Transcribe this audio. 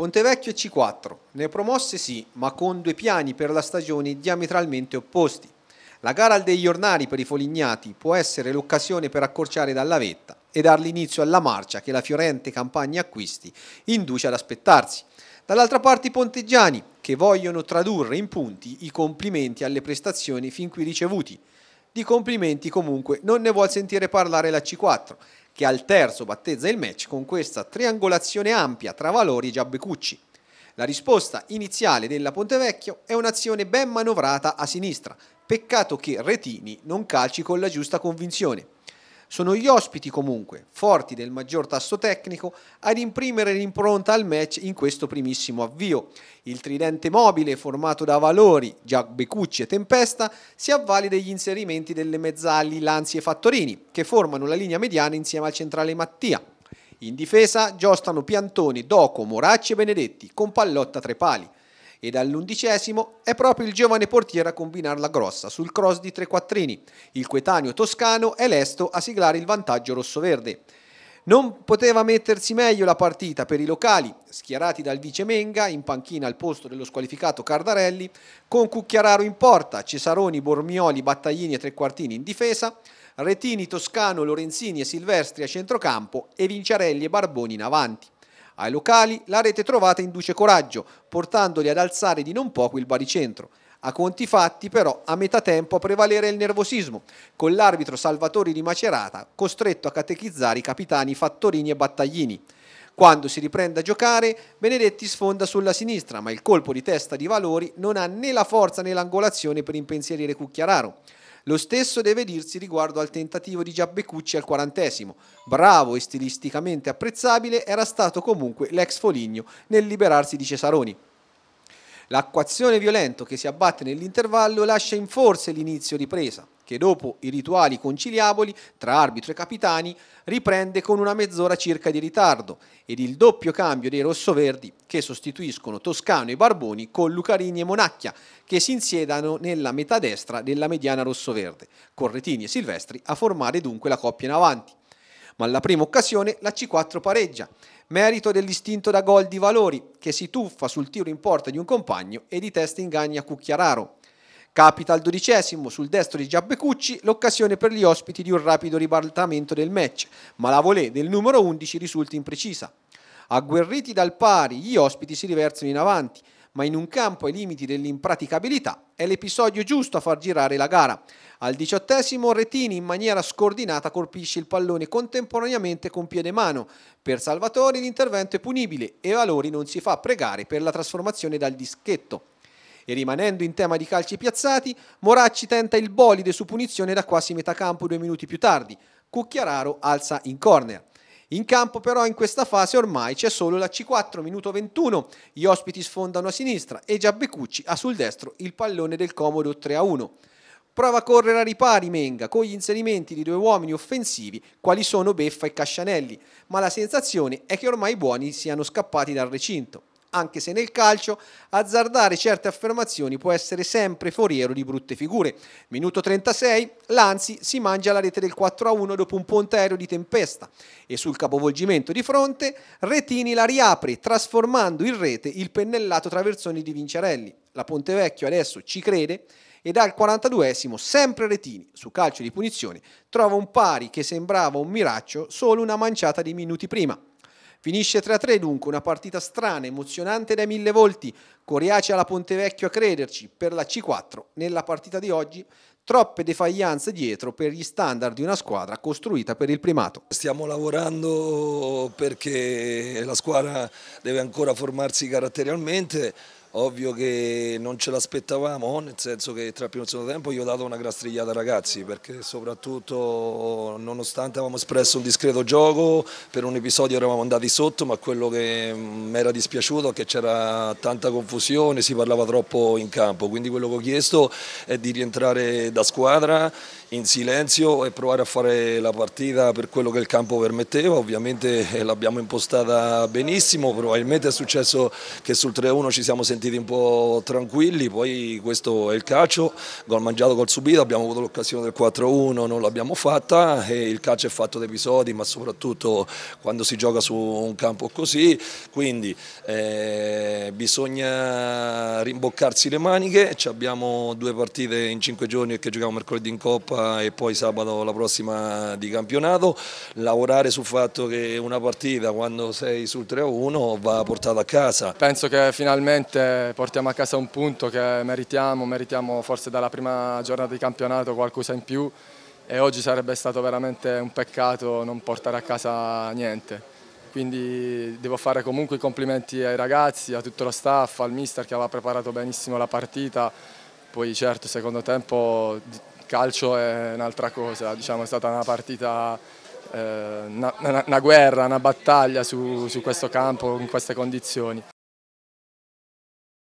Pontevecchio e C4, ne promosse sì, ma con due piani per la stagione diametralmente opposti. La gara al degli ornari per i folignati può essere l'occasione per accorciare dalla vetta e dar l'inizio alla marcia che la fiorente campagna acquisti induce ad aspettarsi. Dall'altra parte i ponteggiani, che vogliono tradurre in punti i complimenti alle prestazioni fin qui ricevuti, di complimenti comunque non ne vuol sentire parlare la C4, che al terzo battezza il match con questa triangolazione ampia tra Valori e Giabbecucci. La risposta iniziale della Pontevecchio è un'azione ben manovrata a sinistra, peccato che Retini non calci con la giusta convinzione. Sono gli ospiti comunque, forti del maggior tasso tecnico, ad imprimere l'impronta al match in questo primissimo avvio. Il tridente mobile, formato da Valori, Giac Becucci e Tempesta, si avvale degli inserimenti delle mezzali Lanzi e Fattorini, che formano la linea mediana insieme al centrale Mattia. In difesa giostano Piantoni, Doco, Moracci e Benedetti, con pallotta tre pali e dall'undicesimo è proprio il giovane portiere a combinare la grossa sul cross di tre quattrini. Il coetaneo toscano è lesto a siglare il vantaggio rossoverde. Non poteva mettersi meglio la partita per i locali, schierati dal vice Menga in panchina al posto dello squalificato Cardarelli, con Cucchiararo in porta, Cesaroni, Bormioli, Battaglini e Trequartini in difesa, Retini, Toscano, Lorenzini e Silvestri a centrocampo e Vinciarelli e Barboni in avanti. Ai locali la rete trovata induce coraggio, portandoli ad alzare di non poco il baricentro. A conti fatti però a metà tempo a prevalere il nervosismo, con l'arbitro Salvatori di Macerata costretto a catechizzare i capitani Fattorini e Battaglini. Quando si riprende a giocare, Benedetti sfonda sulla sinistra, ma il colpo di testa di Valori non ha né la forza né l'angolazione per impensierire Cucchiararo. Lo stesso deve dirsi riguardo al tentativo di Giabbecucci al quarantesimo. Bravo e stilisticamente apprezzabile era stato comunque l'ex Foligno nel liberarsi di Cesaroni. L'acquazione violento che si abbatte nell'intervallo lascia in forse l'inizio ripresa che dopo i rituali conciliaboli tra arbitro e capitani riprende con una mezz'ora circa di ritardo ed il doppio cambio dei rossoverdi che sostituiscono Toscano e Barboni con Lucarini e Monacchia che si insiedano nella metà destra della mediana rossoverde, con Retini e Silvestri a formare dunque la coppia in avanti. Ma alla prima occasione la C4 pareggia, merito dell'istinto da gol di Valori che si tuffa sul tiro in porta di un compagno e di testa ingagna Cucchiararo. Capita al dodicesimo sul destro di Giabbecucci l'occasione per gli ospiti di un rapido ribaltamento del match, ma la volée del numero 11 risulta imprecisa. Agguerriti dal pari, gli ospiti si riversano in avanti, ma in un campo ai limiti dell'impraticabilità è l'episodio giusto a far girare la gara. Al diciottesimo Retini in maniera scordinata colpisce il pallone contemporaneamente con piede mano. Per Salvatore l'intervento è punibile e Valori non si fa pregare per la trasformazione dal dischetto. E rimanendo in tema di calci piazzati, Moracci tenta il bolide su punizione da quasi metà campo due minuti più tardi. Cucchiararo alza in corner. In campo però in questa fase ormai c'è solo la C4, minuto 21, gli ospiti sfondano a sinistra e Giabbecucci ha sul destro il pallone del comodo 3 1. Prova a correre a ripari Menga con gli inserimenti di due uomini offensivi quali sono Beffa e Cascianelli, ma la sensazione è che ormai i buoni siano scappati dal recinto anche se nel calcio azzardare certe affermazioni può essere sempre foriero di brutte figure. Minuto 36, Lanzi si mangia la rete del 4-1 dopo un ponte aereo di tempesta e sul capovolgimento di fronte Retini la riapre trasformando in rete il pennellato traversone di Vinciarelli. La Ponte Vecchio adesso ci crede e dal 42esimo sempre Retini, su calcio di punizione, trova un pari che sembrava un miraccio solo una manciata di minuti prima. Finisce 3-3 dunque, una partita strana, emozionante dai mille volti, Coriace alla Ponte Vecchio a crederci, per la C4 nella partita di oggi troppe defaianze dietro per gli standard di una squadra costruita per il primato. Stiamo lavorando perché la squadra deve ancora formarsi caratterialmente, Ovvio che non ce l'aspettavamo, nel senso che tra il primo e secondo tempo io ho dato una grastrigliata ai ragazzi, perché soprattutto nonostante avevamo espresso un discreto gioco, per un episodio eravamo andati sotto, ma quello che mi mm, era dispiaciuto è che c'era tanta confusione, si parlava troppo in campo, quindi quello che ho chiesto è di rientrare da squadra in silenzio e provare a fare la partita per quello che il campo permetteva, ovviamente eh, l'abbiamo impostata benissimo, probabilmente è successo che sul 3-1 ci siamo sentiti un po' tranquilli, poi questo è il calcio, gol mangiato, gol subito, abbiamo avuto l'occasione del 4-1, non l'abbiamo fatta e il calcio è fatto di episodi, ma soprattutto quando si gioca su un campo così, quindi eh, bisogna rimboccarsi le maniche, abbiamo due partite in cinque giorni che giochiamo mercoledì in Coppa e poi sabato la prossima di campionato, lavorare sul fatto che una partita quando sei sul 3-1 va portata a casa. Penso che finalmente portiamo a casa un punto che meritiamo, meritiamo forse dalla prima giornata di campionato qualcosa in più e oggi sarebbe stato veramente un peccato non portare a casa niente quindi devo fare comunque i complimenti ai ragazzi, a tutto lo staff, al mister che aveva preparato benissimo la partita, poi certo secondo tempo calcio è un'altra cosa, diciamo, è stata una partita, eh, una, una, guerra, una battaglia su, su questo campo, in queste condizioni.